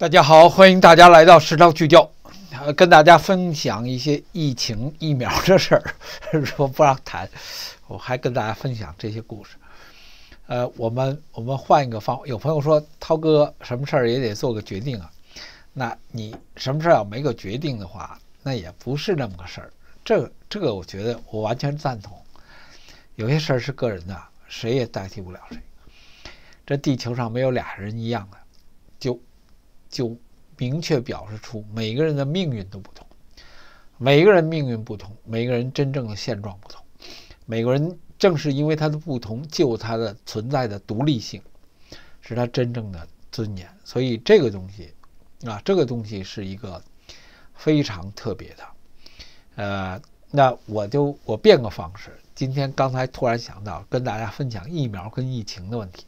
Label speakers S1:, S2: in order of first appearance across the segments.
S1: 大家好，欢迎大家来到时尚聚焦，呃，跟大家分享一些疫情疫苗的事儿，说不让谈，我还跟大家分享这些故事。呃，我们我们换一个方，有朋友说，涛哥什么事儿也得做个决定啊？那你什么事儿要没个决定的话，那也不是那么个事儿。这这个，我觉得我完全赞同。有些事儿是个人的，谁也代替不了谁。这地球上没有俩人一样的，就。就明确表示出每个人的命运都不同，每个人命运不同，每个人真正的现状不同，每个人正是因为他的不同，就他的存在的独立性，是他真正的尊严。所以这个东西，啊，这个东西是一个非常特别的。呃，那我就我变个方式，今天刚才突然想到跟大家分享疫苗跟疫情的问题，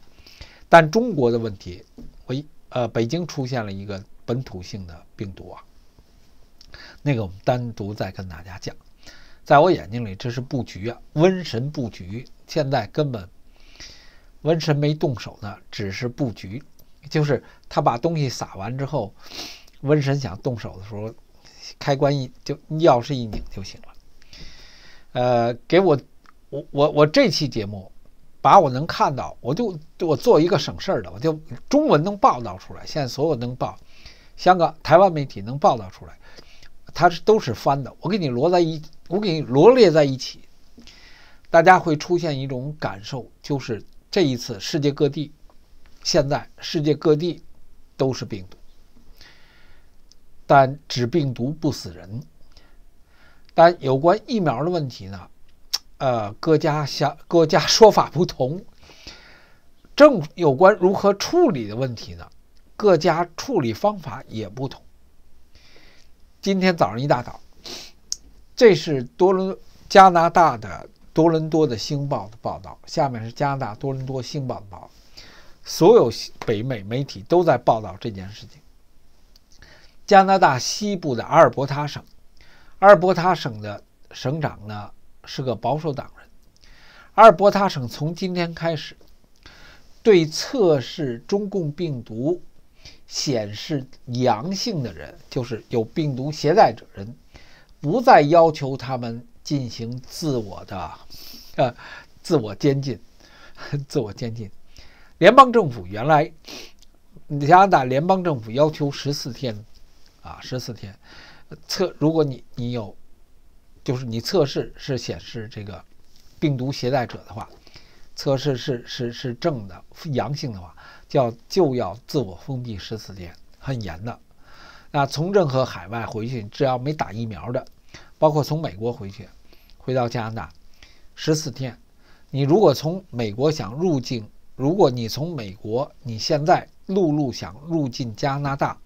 S1: 但中国的问题，我。呃，北京出现了一个本土性的病毒啊，那个我们单独再跟大家讲。在我眼睛里，这是布局啊，瘟神布局。现在根本瘟神没动手呢，只是布局，就是他把东西撒完之后，瘟神想动手的时候，开关一就钥匙一拧就行了。呃，给我我我我这期节目。把我能看到，我就我做一个省事儿的，我就中文能报道出来。现在所有能报，香港、台湾媒体能报道出来，它是都是翻的。我给你罗在一，我给你罗列在一起，大家会出现一种感受，就是这一次世界各地，现在世界各地都是病毒，但只病毒不死人，但有关疫苗的问题呢？呃，各家想各家说法不同，政有关如何处理的问题呢？各家处理方法也不同。今天早上一大早，这是多伦加拿大的多伦多的《星报》的报道，下面是加拿大多伦多《星报》的报道。所有北美媒体都在报道这件事情。加拿大西部的阿尔伯塔省，阿尔伯塔省的省长呢？是个保守党人。阿尔伯塔省从今天开始，对测试中共病毒显示阳性的人，就是有病毒携带者人，不再要求他们进行自我的呃自我监禁。自我监禁。联邦政府原来，加拿大联邦政府要求十四天啊十四天测，如果你你有。就是你测试是显示这个病毒携带者的话，测试是是是正的阳性的话，叫就要自我封闭十四天，很严的。那从任何海外回去，只要没打疫苗的，包括从美国回去，回到加拿大十四天。你如果从美国想入境，如果你从美国，你现在陆路想入境加拿大，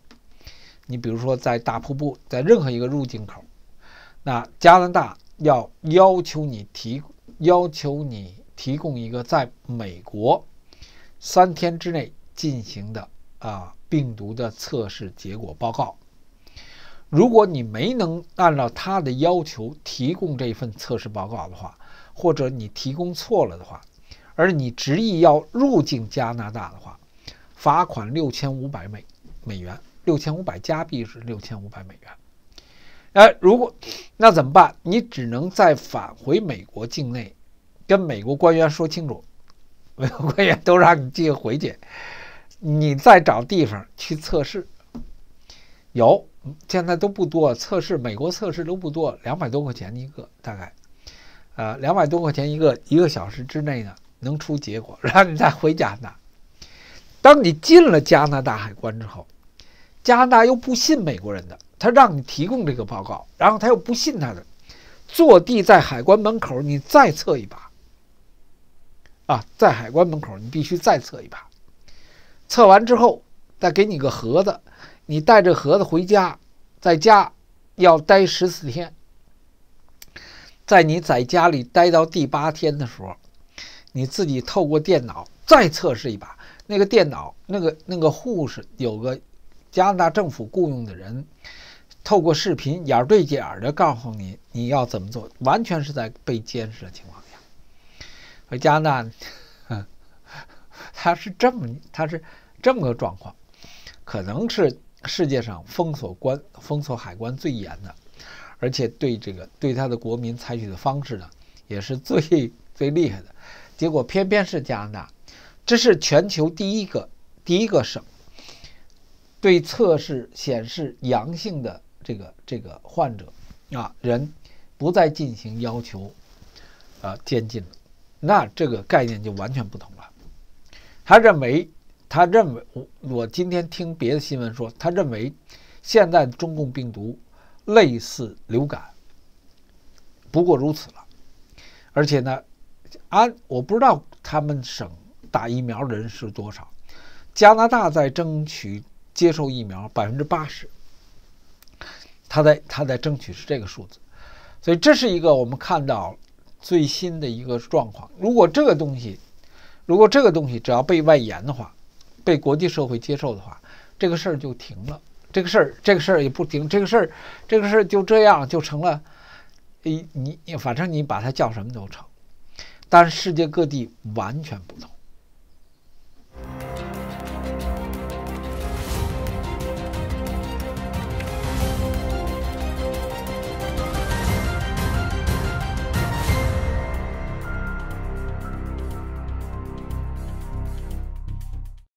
S1: 你比如说在大瀑布，在任何一个入境口。那加拿大要要求你提要求你提供一个在美国三天之内进行的啊病毒的测试结果报告。如果你没能按照他的要求提供这份测试报告的话，或者你提供错了的话，而你执意要入境加拿大的话，罚款六千五百美美元，六千五百加币是六千五百美元。哎，如果那怎么办？你只能再返回美国境内，跟美国官员说清楚。美国官员都让你继续回去，你再找地方去测试。有，现在都不多测试，美国测试都不多，两百多块钱一个大概。呃，两百多块钱一个，一个小时之内呢能出结果，然后你再回加拿大。当你进了加拿大海关之后。加拿大又不信美国人的，他让你提供这个报告，然后他又不信他的，坐地在海关门口，你再测一把。啊，在海关门口，你必须再测一把，测完之后再给你个盒子，你带着盒子回家，在家要待十四天，在你在家里待到第八天的时候，你自己透过电脑再测试一把，那个电脑那个那个护士有个。加拿大政府雇佣的人，透过视频眼对眼的告诉你你要怎么做，完全是在被监视的情况下。而加拿大，他 是这么，他是这么个状况，可能是世界上封锁关、封锁海关最严的，而且对这个对他的国民采取的方式呢，也是最 最厉害的。结果偏偏是加拿大，这是全球第一个第一个省。对测试显示阳性的这个这个患者啊人不再进行要求啊监禁了，那这个概念就完全不同了。他认为他认为我我今天听别的新闻说他认为现在中共病毒类似流感，不过如此了。而且呢，安我不知道他们省打疫苗的人是多少。加拿大在争取。接受疫苗百分之八十，他在他在争取是这个数字，所以这是一个我们看到最新的一个状况。如果这个东西，如果这个东西只要被外延的话，被国际社会接受的话，这个事儿就停了。这个事儿，这个事儿也不停。这个事儿，这个事儿就这样就成了。你你反正你把它叫什么都成，但是世界各地完全不同。